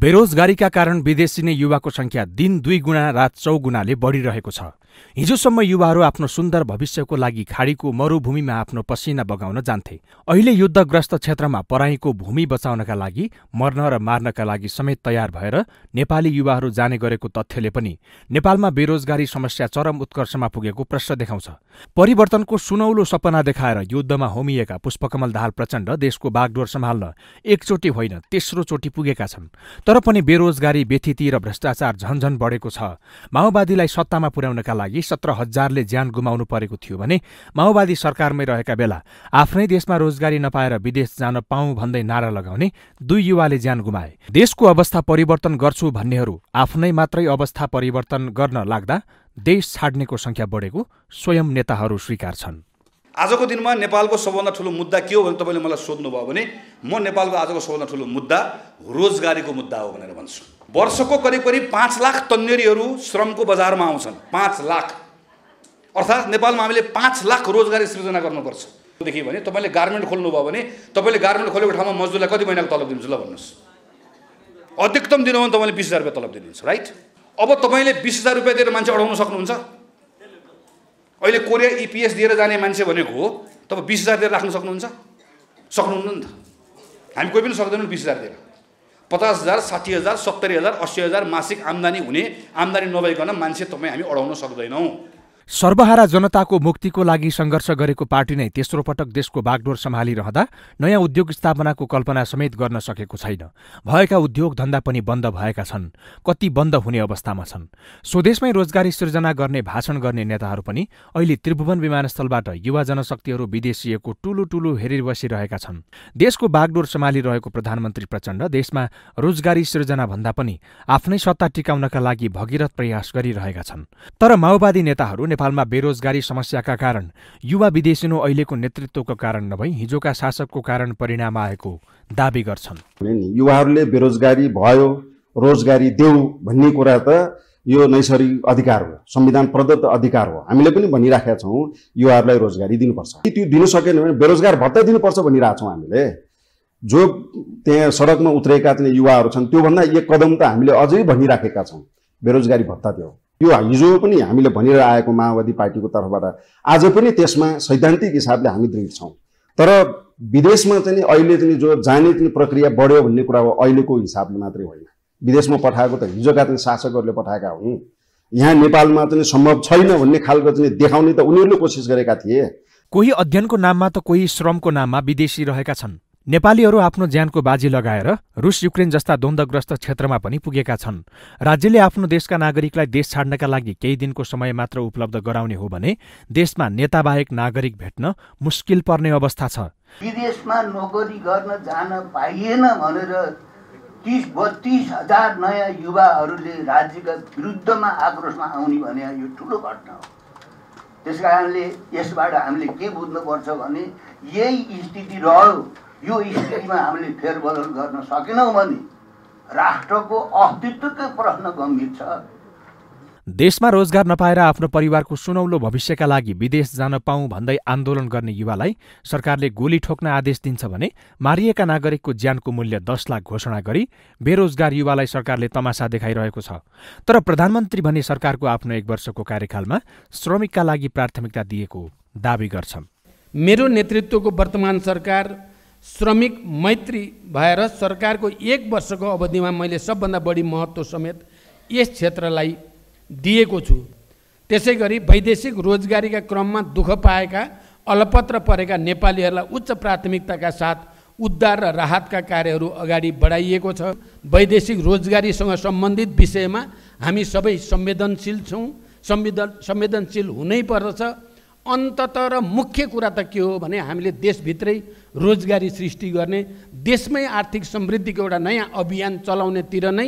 बेरोजगारीका कारण विदेशी नै युवाको संख्या दिन दुई गुणा रात चौगुणाले बढिरहेको छ हिजोसम्म युवाहरू आफ्नो सुन्दर भविष्यको लागि खाडीको मरूभूमिमा आफ्नो पसिना बगाउन जान्थे अहिले युद्धग्रस्त क्षेत्रमा पराईको भूमि बचाउनका लागि मर्न र मार्नका लागि समेत तयार भएर नेपाली युवाहरू जाने गरेको तथ्यले पनि नेपालमा बेरोजगारी समस्या चरम उत्कर्षमा पुगेको प्रश्न देखाउँछ परिवर्तनको सुनौलो सपना देखाएर युद्धमा होमिएका पुष्पकमल दाहाल प्रचण्ड देशको बागडोर सम्हाल्न एकचोटि होइन तेस्रोचोटि पुगेका छन् तर पनि बेरोजगारी व्यथिति र भ्रष्टाचार झनझन बढेको छ माओवादीलाई सत्तामा पुर्याउनका लागि लागि सत्र हजारले ज्यान गुमाउनु परेको थियो भने माओवादी सरकारमै रहेका बेला आफ्नै देशमा रोजगारी नपाएर विदेश जान पाऊ भन्दै नारा लगाउने दुई युवाले ज्यान गुमाए देशको अवस्था परिवर्तन गर्छु भन्नेहरू आफ्नै मात्रै अवस्था परिवर्तन गर्न लाग्दा देश छाड्नेको संख्या बढेको स्वयं नेताहरू स्वीकार छन् आजको दिनमा नेपालको सबभन्दा ठुलो मुद्दा के हो भने तपाईँले मलाई सोध्नुभयो भने म नेपालको आजको सबभन्दा ठुलो मुद्दा रोजगारीको मुद्दा हो भनेर भन्छु वर्षको करिब करिब पाँच लाख तन्नेरीहरू श्रमको बजारमा आउँछन् पाँच लाख अर्थात् नेपालमा हामीले पाँच लाख रोजगारी सृजना गर्नुपर्छ देखि भने तपाईँले गार्मेन्ट खोल्नुभयो भने तपाईँले गार्मेन्ट खोलेको ठाउँमा मजदुरलाई कति महिनाको तलब दिनुहुन्छ ल भन्नुहोस् अधिकतम दिनुभयो भने तपाईँले बिस हजार रुपियाँ तलब दिनुहुन्छ राइट अब तपाईँले बिस हजार रुपियाँ दिएर मान्छे अडाउन सक्नुहुन्छ अहिले कोरिया इपिएस e दिएर जाने मान्छे भनेको हो तपाईँ बिस हजार दिएर राख्न सक्नुहुन्छ सक्नुहुन्न नि त हामी कोही पनि सक्दैनौँ बिस हजार दिएर पचास हजार साठी हजार सत्तरी हजार अस्सी हजार मासिक आम्दानी हुने आम्दानी नभइकन मान्छे तपाईँ हामी अडाउन सक्दैनौँ सर्वहारा जनताको मुक्तिको लागि सङ्घर्ष गरेको पार्टी नै तेस्रो पटक देशको बागडोर सम्हालिरहँदा नयाँ उद्योग स्थापनाको कल्पना समेत गर्न सकेको छैन भएका उद्योग धन्दा पनि बन्द भएका छन् कति बन्द हुने अवस्थामा छन् स्वदेशमै रोजगारी सृजना गर्ने भाषण गर्ने नेताहरू पनि अहिले त्रिभुवन विमानस्थलबाट युवा जनशक्तिहरू विदेशिएको टुलु टुलु हेरेर बसिरहेका छन् देशको बागडोर सम्हालिरहेको प्रधानमन्त्री प्रचण्ड देशमा रोजगारी सृजना भन्दा पनि आफ्नै सत्ता टिकाउनका लागि भगीरथ प्रयास गरिरहेका छन् तर माओवादी नेताहरू नेपालमा बेरोजगारी समस्याका कारण युवा विदेशीनो अहिलेको नेतृत्वको कारण नभई हिजोका शासकको कारण परिणाम आएको दावी गर्छन् युवाहरूले बेरोजगारी भयो रोजगारी देऊ भन्ने कुरा त यो नैसर्गिक अधिकार हो संविधान प्रदत्त अधिकार हो हामीले पनि भनिराखेका छौँ युवाहरूलाई रोजगारी दिनुपर्छ त्यो दिनु सकेन भने बेरोजगार भत्ता दिनुपर्छ भनिरहेछौँ हामीले जो त्यहाँ सडकमा उत्रेका चाहिँ युवाहरू छन् त्योभन्दा एक कदम त हामीले अझै भनिराखेका छौँ बेरोजगारी भत्ता त्यो यो हिजो पनि हामीले भनेर आएको माओवादी पार्टीको तर्फबाट आज पनि त्यसमा सैद्धान्तिक हिसाबले हामी दृढ छौँ तर विदेशमा चाहिँ अहिले चाहिँ जो जाने चाहिँ प्रक्रिया बढ्यो भन्ने कुरा हो अहिलेको हिसाबले मात्रै होइन विदेशमा पठाएको त हिजोका चाहिँ शासकहरूले पठाएका हुन् यहाँ नेपालमा चाहिँ सम्भव छैन भन्ने खालको चाहिँ देखाउने त उनीहरूले कोसिस गरेका थिए कोही अध्ययनको नाममा त कोही श्रमको नाममा विदेशी रहेका छन् नेपालीहरू आफ्नो ज्यानको बाजी लगाएर रुस युक्रेन जस्ता द्वन्द्वग्रस्त क्षेत्रमा पनि पुगेका छन् राज्यले आफ्नो देशका नागरिकलाई देश छाड्नका लागि केही दिनको समय मात्र उपलब्ध गराउने हो भने देशमा नेताबाहेक नागरिक भेट्न मुस्किल पर्ने अवस्था छ विदेशमा नोकरी गर्न जान पाइएन भनेर तिस बत्तिस हजार नयाँ युवाहरूले राज्यका विरुद्धमा आक्रोशमा आउने भने यो ठुलो घटना हो त्यस कारणले यसबाट हामीले के बुझ्नुपर्छ भने यही स्थिति रह्यो यो स्थितिमा हामीले फेरबदल गर्न सकेनौँ भने राष्ट्रको अस्तित्वकै प्रश्न गम्भीर छ देशमा रोजगार नपाएर आफ्नो परिवारको सुनौलो भविष्यका लागि विदेश जान पाऊँ भन्दै आन्दोलन गर्ने युवालाई सरकारले गोली ठोक्न आदेश दिन्छ भने मारिएका नागरिकको ज्यानको मूल्य दस लाख घोषणा गरी बेरोजगार युवालाई सरकारले तमासा देखाइरहेको छ तर प्रधानमन्त्री भने सरकारको आफ्नो एक वर्षको कार्यकालमा श्रमिकका लागि प्राथमिकता दिएको दावी गर्छन् मेरो नेतृत्वको वर्तमान सरकार श्रमिक मैत्री भएर सरकारको एक वर्षको अवधिमा मैले सबभन्दा बढी महत्त्व समेत यस क्षेत्रलाई दिएको छु त्यसै गरी वैदेशिक रोजगारीका क्रममा दुःख पाएका अलपत्र परेका नेपालीहरूलाई उच्च प्राथमिकताका साथ उद्धार र राहतका कार्यहरू अगाडि बढाइएको छ वैदेशिक रोजगारीसँग सम्बन्धित विषयमा हामी सबै संवेदनशील छौँ संवेदन संवेदनशील हुनै पर्दछ अन्तत र मुख्य कुरा त के हो भने हामीले देशभित्रै रोजगारी सृष्टि गर्ने देशमै आर्थिक समृद्धिको एउटा नयाँ अभियान चलाउनेतिर नै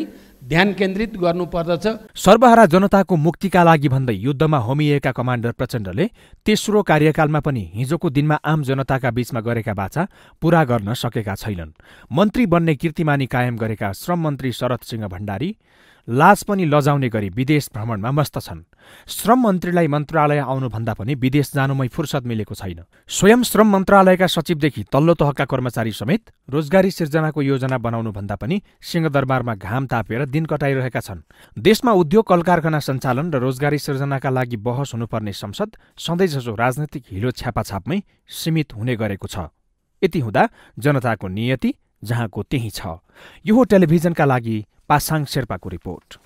ध्यान केन्द्रित गर्नुपर्दछ सर्वहारा जनताको मुक्तिका लागि भन्दै युद्धमा होमिएका कमान्डर प्रचण्डले तेस्रो कार्यकालमा पनि हिजोको दिनमा आम जनताका बीचमा गरेका बाचा पूरा गर्न सकेका छैनन् मन्त्री बन्ने कीर्तिमानी कायम गरेका श्रम मन्त्री शरद सिंह भण्डारी लाज पनि लजाउने गरी विदेश भ्रमणमा मस्त छन् श्रम मन्त्रीलाई मन्त्रालय आउनुभन्दा पनि विदेश जानुमै फुर्सद मिलेको छैन स्वयं श्रम मन्त्रालयका सचिवदेखि तल्लो तहका कर्मचारी समेत रोजगारी सिर्जनाको योजना बनाउनुभन्दा पनि सिंहदरबारमा घाम तापेर दिन कटाइरहेका छन् देशमा उद्योग कल सञ्चालन र रोजगारी सिर्जनाका लागि बहस हुनुपर्ने संसद सधैँजसो राजनैतिक हिलो छ्यापाछापमै सीमित हुने गरेको छ यति हुँदा जनताको नियति जहाँको त्यही छ यो टेलिभिजनका लागि पासाङ शेर्पाको रिपोर्ट